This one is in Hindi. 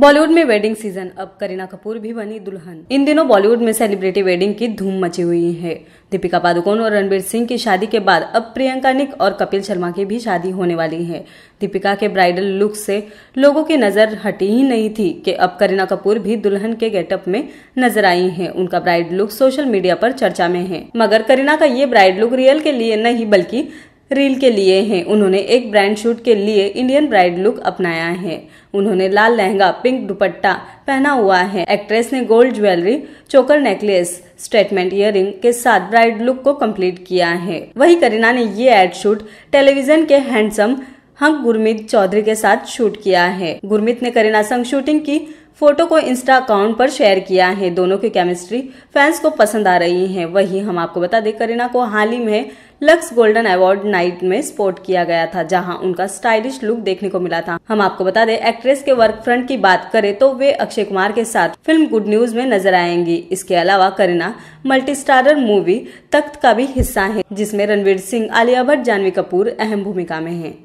बॉलीवुड में वेडिंग सीजन अब करीना कपूर भी बनी दुल्हन इन दिनों बॉलीवुड में सेलिब्रिटी वेडिंग की धूम मची हुई है दीपिका पादुकोण और रणबीर सिंह की शादी के बाद अब प्रियंका निक और कपिल शर्मा की भी शादी होने वाली है दीपिका के ब्राइडल लुक से लोगों की नजर हटी ही नहीं थी कि अब करीना कपूर भी दुल्हन के गेटअप में नजर आई हैं उनका ब्राइड लुक सोशल मीडिया पर चर्चा में है मगर करीना का ये ब्राइड लुक रियल के लिए नहीं बल्कि रील के लिए हैं उन्होंने एक ब्रांड शूट के लिए इंडियन ब्राइड लुक अपनाया है उन्होंने लाल लहंगा पिंक दुपट्टा पहना हुआ है एक्ट्रेस ने gold jewellery choker necklace statement ear के साथ ब्राइड लुक को कंप्लीट किया है वही करीना ने ये एड शूट टेलीविजन के हैंडसम हंक गुरमीत चौधरी के साथ शूट किया है गुरमीत ने करीना संग शूटिंग की फोटो को इंस्टा अकाउंट पर शेयर किया है दोनों की केमिस्ट्री फैंस को पसंद आ रही है वहीं हम आपको बता दें करीना को हाल ही में लक्स गोल्डन अवार्ड नाइट में स्पोर्ट किया गया था जहां उनका स्टाइलिश लुक देखने को मिला था हम आपको बता दें एक्ट्रेस के वर्क फ्रंट की बात करें तो वे अक्षय कुमार के साथ फिल्म गुड न्यूज में नजर आएंगी इसके अलावा Kareena multi starrer movie Takht का भी हिस्सा है जिसमें रणवीर सिंह आलिया भट्ट जानवी कपूर अहम भूमिका में है